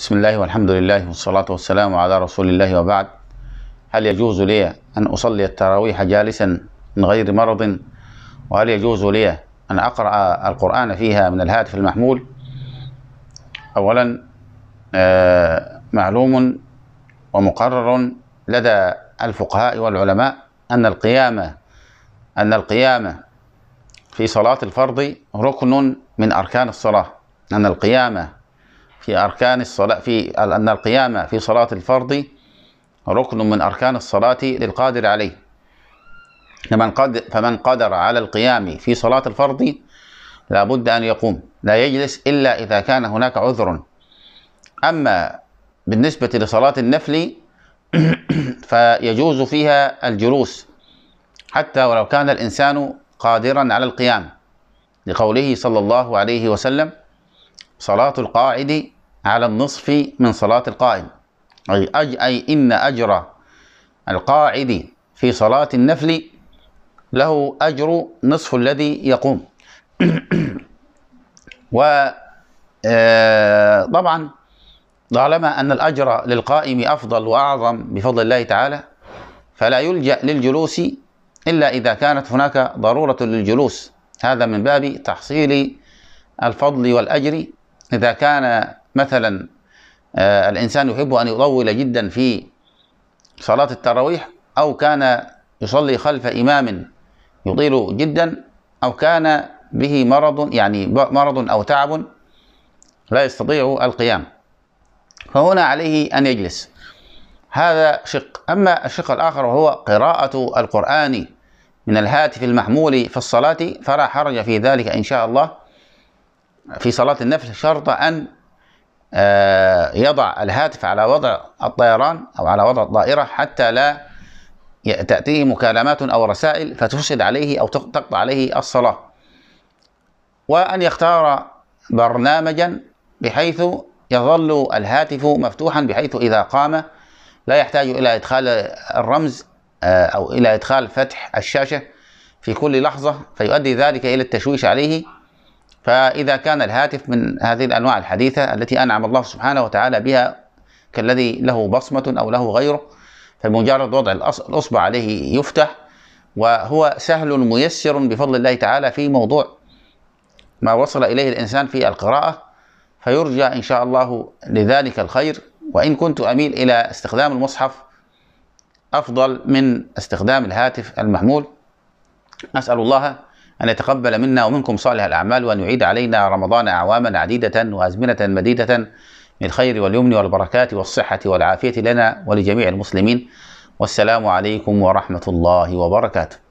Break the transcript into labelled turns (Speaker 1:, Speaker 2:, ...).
Speaker 1: بسم الله والحمد لله والصلاة والسلام على رسول الله وبعد هل يجوز لي أن أصلي التراويح جالسا من غير مرض وهل يجوز لي أن أقرأ القرآن فيها من الهاتف المحمول أولا آه، معلوم ومقرر لدى الفقهاء والعلماء أن القيامة أن القيامة في صلاة الفرض ركن من أركان الصلاة أن القيامة في أركان الصلاة في أن القيام في صلاة الفرض ركن من أركان الصلاة للقادر عليه فمن قدر, فمن قدر على القيام في صلاة الفرض لابد أن يقوم لا يجلس إلا إذا كان هناك عذر أما بالنسبة لصلاة النفل فيجوز فيها الجلوس حتى ولو كان الإنسان قادرا على القيام لقوله صلى الله عليه وسلم صلاة القاعد على النصف من صلاة القائم أي, أج أي إن أجر القاعد في صلاة النفل له أجر نصف الذي يقوم وطبعا آه، طالما أن الأجر للقائم أفضل وأعظم بفضل الله تعالى فلا يلجأ للجلوس إلا إذا كانت هناك ضرورة للجلوس هذا من باب تحصيل الفضل والأجر إذا كان مثلا آه، الإنسان يحب أن يطول جدا في صلاة التراويح أو كان يصلي خلف إمام يطيل جدا أو كان به مرض يعني مرض أو تعب لا يستطيع القيام فهنا عليه أن يجلس هذا شق أما الشق الآخر وهو قراءة القرآن من الهاتف المحمول في الصلاة فلا حرج في ذلك إن شاء الله في صلاة النفل شرط أن آه، يضع الهاتف على وضع الطيران أو على وضع الطائرة حتى لا تأتيه مكالمات أو رسائل فتفسد عليه أو تقطع عليه الصلاة وأن يختار برنامجا بحيث يظل الهاتف مفتوحا بحيث إذا قام لا يحتاج إلى إدخال الرمز آه، أو إلى إدخال فتح الشاشة في كل لحظة فيؤدي ذلك إلى التشويش عليه فإذا كان الهاتف من هذه الأنواع الحديثة التي أنعم الله سبحانه وتعالى بها كالذي له بصمة أو له غيره فمجرد وضع الأصبع عليه يفتح وهو سهل ميسر بفضل الله تعالى في موضوع ما وصل إليه الإنسان في القراءة فيرجى إن شاء الله لذلك الخير وإن كنت أميل إلى استخدام المصحف أفضل من استخدام الهاتف المحمول أسأل الله أن يتقبل منا ومنكم صالح الأعمال وأن يعيد علينا رمضان أعواما عديدة وأزمنة مديدة من الخير واليمن والبركات والصحة والعافية لنا ولجميع المسلمين والسلام عليكم ورحمة الله وبركاته